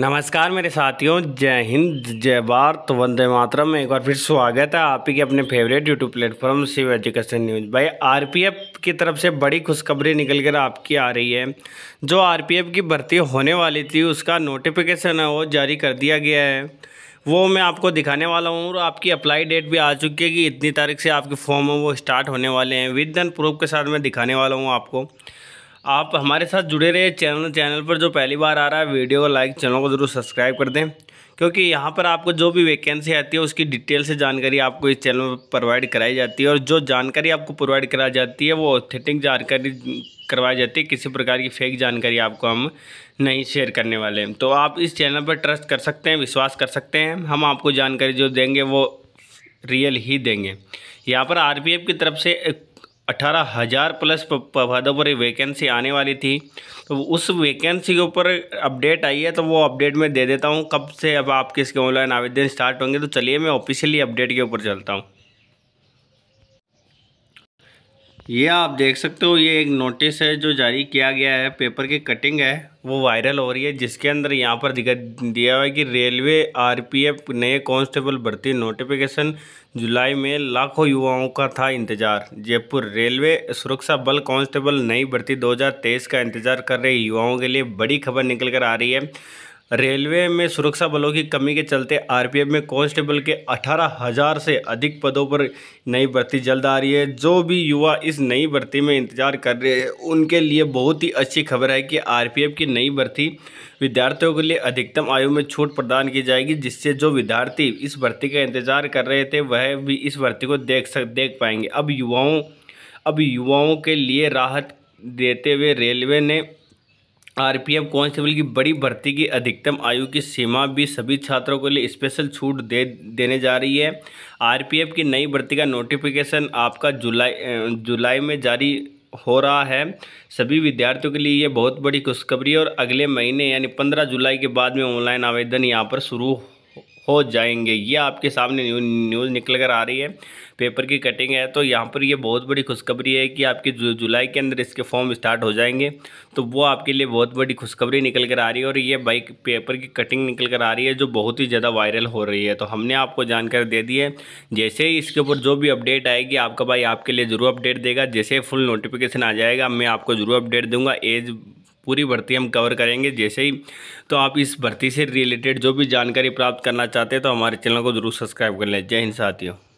नमस्कार मेरे साथियों जय हिंद जय भारत वंदे मातरम में एक बार फिर स्वागत है आप ही के अपने favourite YouTube platform Shiv education news भाई आरपीएफ की तरफ से बड़ी खुशखबरी निकल कर आपकी आ रही है जो आरपीएफ की भर्ती होने वाली थी उसका नोटिफिकेशन है वो जारी कर दिया गया है वो मैं आपको दिखाने वाला हूँ और आपकी अप्लाई डेट भी आ चुकी है कि इतनी तारीख से आपके फॉर्म वो स्टार्ट होने वाले हैं विद प्रूफ के साथ मैं दिखाने वाला हूँ आपको आप हमारे साथ जुड़े रहे चैनल चैनल पर जो पहली बार आ रहा है वीडियो लाइक चैनल को ज़रूर सब्सक्राइब कर दें क्योंकि यहाँ पर आपको जो भी वैकेंसी आती है उसकी डिटेल से जानकारी आपको इस चैनल पर प्रोवाइड कराई जाती है और जो जानकारी आपको प्रोवाइड कराई जाती है वो ऑथेंटिक जानकारी करवाई जाती है किसी प्रकार की फेक जानकारी आपको हम नहीं शेयर करने वाले हैं तो आप इस चैनल पर ट्रस्ट कर सकते हैं विश्वास कर सकते हैं हम आपको जानकारी जो देंगे वो रियल ही देंगे यहाँ पर आर की तरफ से अठारह हज़ार प्लस पदों पर वैकेंसी आने वाली थी तो उस वैकेंसी के ऊपर अपडेट आई है तो वो अपडेट मैं दे देता हूँ कब से अब आपके इसके ऑनलाइन आवेदन स्टार्ट होंगे तो चलिए मैं ऑफिशियली अपडेट के ऊपर चलता हूँ ये आप देख सकते हो ये एक नोटिस है जो जारी किया गया है पेपर की कटिंग है वो वायरल हो रही है जिसके अंदर यहाँ पर दिया हुआ है कि रेलवे आरपीएफ नए कांस्टेबल भर्ती नोटिफिकेशन जुलाई में लाखों युवाओं का था इंतजार जयपुर रेलवे सुरक्षा बल कांस्टेबल नई भर्ती 2023 का इंतजार कर रहे युवाओं के लिए बड़ी खबर निकल कर आ रही है रेलवे में सुरक्षा बलों की कमी के चलते आरपीएफ में कांस्टेबल के अठारह हजार से अधिक पदों पर नई भर्ती जल्द आ रही है जो भी युवा इस नई भर्ती में इंतजार कर रहे हैं उनके लिए बहुत ही अच्छी खबर है कि आरपीएफ की नई भर्ती विद्यार्थियों के लिए अधिकतम आयु में छूट प्रदान की जाएगी जिससे जो विद्यार्थी इस भर्ती का इंतजार कर रहे थे वह भी इस भर्ती को देख सक देख पाएंगे अब युवाओं अब युवाओं के लिए राहत देते हुए रेलवे ने आरपीएफ कांस्टेबल की बड़ी भर्ती की अधिकतम आयु की सीमा भी सभी छात्रों के लिए स्पेशल छूट दे देने जा रही है आरपीएफ की नई भर्ती का नोटिफिकेशन आपका जुलाई जुलाई में जारी हो रहा है सभी विद्यार्थियों के लिए ये बहुत बड़ी खुशखबरी है और अगले महीने यानी पंद्रह जुलाई के बाद में ऑनलाइन आवेदन यहाँ पर शुरू हो जाएंगे ये आपके सामने न्यू, न्यूज़ निकल कर आ रही है पेपर की कटिंग है तो यहाँ पर ये बहुत बड़ी खुशखबरी है कि आपके जु, जुलाई के अंदर इसके फॉर्म स्टार्ट हो जाएंगे तो वो आपके लिए बहुत बड़ी खुशखबरी निकल कर आ रही है और ये बाइक पेपर की कटिंग निकल कर आ रही है जो बहुत ही ज़्यादा वायरल हो रही है तो हमने आपको जानकारी दे दी है जैसे ही इसके ऊपर जो भी अपडेट आएगी आपका भाई आपके लिए ज़रूर अपडेट देगा जैसे फुल नोटिफिकेशन आ जाएगा मैं आपको ज़रूर अपडेट दूँगा एज पूरी भर्ती हम कवर करेंगे जैसे ही तो आप इस भर्ती से रिलेटेड जो भी जानकारी प्राप्त करना चाहते हैं तो हमारे चैनल को जरूर सब्सक्राइब कर लें जय हिंद साथियों